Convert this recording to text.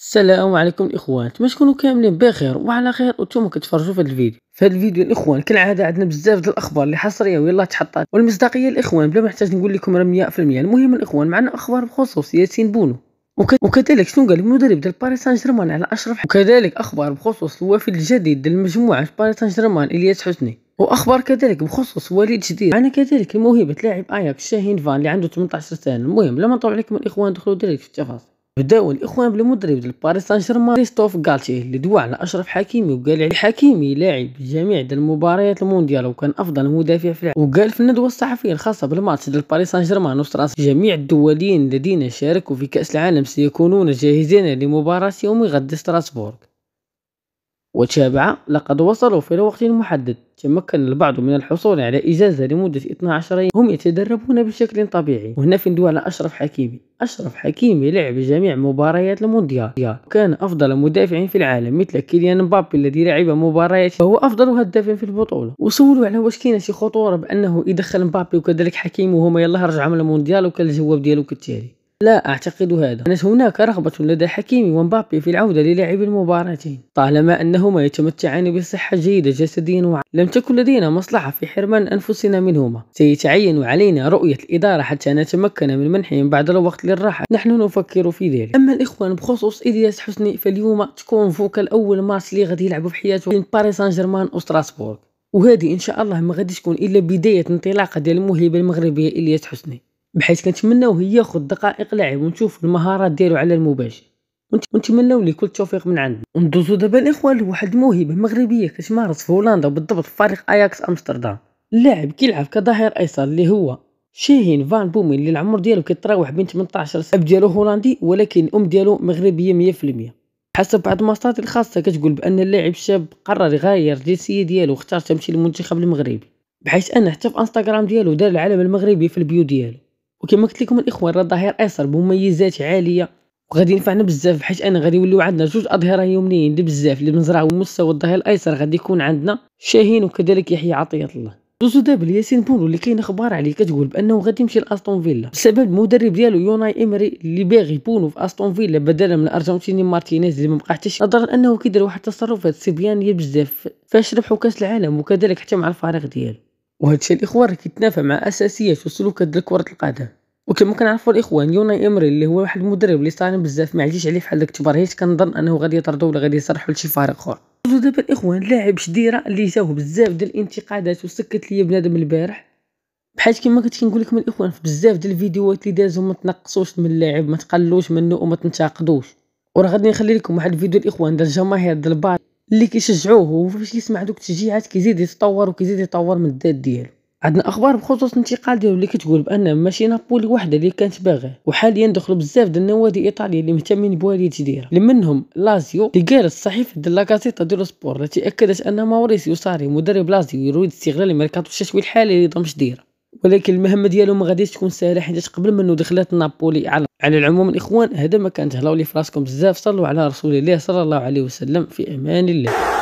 السلام عليكم الاخوان نتمنى تكونوا كاملين بخير وعلى خير وانتم كتفرجوا في هذا الفيديو في هذا الفيديو الاخوان كالعاده عندنا بزاف ديال الاخبار اللي حصريه ويلا تحطات والمصداقيه الاخوان بلا ما نحتاج نقول لكم راه 100% المهم الاخوان معنا اخبار بخصوص ياسين بونو وكذلك شنو قال المدرب ديال باريس سان جيرمان على اشرف وكذلك اخبار بخصوص الوافد الجديد ديال مجموعه باريس سان جيرمان الياس حسني واخبار كذلك بخصوص وليد جديد معنا كذلك موهبه لاعب اياك شاهين فان اللي عنده 18 سنه المهم لما نطول عليكم الاخوان دخلوا ديريكت في التفاصيل بداو الاخوان بالمدرب ديال باريس سان جيرمان كريستوف غالتي اللي دوا على اشرف حكيمي وقال عليه حكيمي لاعب جميع المباريات المونديال وكان افضل مدافع في العالم وقال في الندوه الصحفيه الخاصه بالماتش ديال باريس سان جيرمان وفرنسا جميع الدوليين الذين شاركوا في كاس العالم سيكونون جاهزين لمباراه يوم غد ستراسبورغ وتابع لقد وصلوا في وقت محدد تمكن البعض من الحصول على إجازة لمدة 12 يوم هم يتدربون بشكل طبيعي وهنا في ندوة على أشرف حكيمي أشرف حكيمي لعب جميع مباريات المونديال كان أفضل مدافع في العالم مثل كيليان مبابي الذي لعب مباريات فهو أفضل هداف في البطولة وسولوا على واش كاينه شي خطورة بأنه يدخل مبابي وكذلك حكيمي وهما يلاه رجعوا من المونديال وكان الجواب ديالو كالتالي لا أعتقد هذا كانت هناك رغبة لدى حكيمي ومبابي في العودة للعب المباراتين طالما أنهما يتمتعان بصحة جيدة جسديا وعقليا لم تكن لدينا مصلحة في حرمان أنفسنا منهما سيتعين علينا رؤية الإدارة حتى نتمكن من منحهم بعد الوقت للراحة نحن نفكر في ذلك أما الإخوان بخصوص إلياس حسني فاليوم تكون فوق الأول ماتش لي غادي يلعبوا في حياته بين باريس سان جيرمان وستراسبورغ وهذه ان شاء الله ما غادي تكون الا بدايه انطلاقه ديال الموهبه المغربيه الياس حسني بحيث هي ياخذ دقائق لعب ونشوف المهارات ديالو على المباشر ونتمنوا ليه كل التوفيق من عندنا وندوزو دابا الاخوان لواحد الموهبه مغربيه كتمارس في هولندا وبالضبط في فريق اياكس امستردام اللاعب كيلعب كظهير ايسر اللي هو شاهين فان بومي اللي العمر ديالو كيتراوح بين 18 سنه ديالو هولندي ولكن الام ديالو مغربيه 100% حسب بعض المصادر الخاصه كتقول بان اللاعب الشاب قرر يغير الجنسيه ديالو واختار تمشي للمنتخب المغربي بحيث أن حتى في انستغرام ديالو دار العلم المغربي في البيو ديالو وكما قلت لكم الاخوان راه ظهير ايسر بمميزات عاليه وغادي ينفعنا بزاف حيت انا غادي يوليو عندنا جوج اظهره يمنيين بزاف اللي بنزرع مستوى الظهير الايسر غادي يكون عندنا شاهين وكذلك يحيى عطيه الله دوزو دابا لياسين بونو اللي كاين اخبار عليه كتقول بانه غادي يمشي لاستون فيلا بسبب المدرب ديالو يوناي امري اللي باغي بونو في استون فيلا بدلا من الارجنتيني مارتينيز اللي مبقى حتى نظرا انه كيدير واحد التصرفات صبيانيه بزاف فاش ربحوا كاس العالم وكذلك حتى مع الفريق ديالو وهذا الشيء الاخوان راه كيتنافى مع اساسيات وسلوكات ديال كره القدم وكما كنعرفوا الاخوان يونا امري اللي هو واحد المدرب اللي صارم بزاف ما عليه بحال داك التبرهيج كنظن انه غادي يطردو ولا غادي يصرحو لشي فريق اخر دابا الاخوان لاعب شديره اللي جاوه بزاف ديال الانتقادات وسكت ليا بنادم البارح بحال كيما كنت كنقول لكم الاخوان في بزاف ديال الفيديوهات اللي دازو ما تنقصوش من اللاعب ما تقلوش منه وما تنتقدوش وراه غادي نخلي لكم واحد الفيديو الاخوان ديال الجماهير ديال البار اللي كيشجعوه وفاش كيسمع دوك التشجيعات كيزيد يتطور وكيزيد يطور من الذات ديالو عندنا اخبار بخصوص الانتقال ديالو اللي كتقول بان ماشي نابولي وحده اللي كانت باغيه وحاليا دخلوا بزاف ديال النوادي الايطاليه اللي مهتمين بوالي الجزيره لمنهم منهم لازيو اللي قال الصحيفه ديال لاكاسيتا ديال سبور التي اكدت ان ماوريسيو ساري مدرب لازيو يريد استغلال الميركاتو الشتوي الحالي لضم شديره ولكن المهمه ديالو ما غاديش تكون سهله حيت قبل منو دخلات نابولي على على العموم الاخوان هذا ما كان تهلاو لي فراسكم بزاف صلوا على رسول الله صلى الله عليه وسلم في امان الله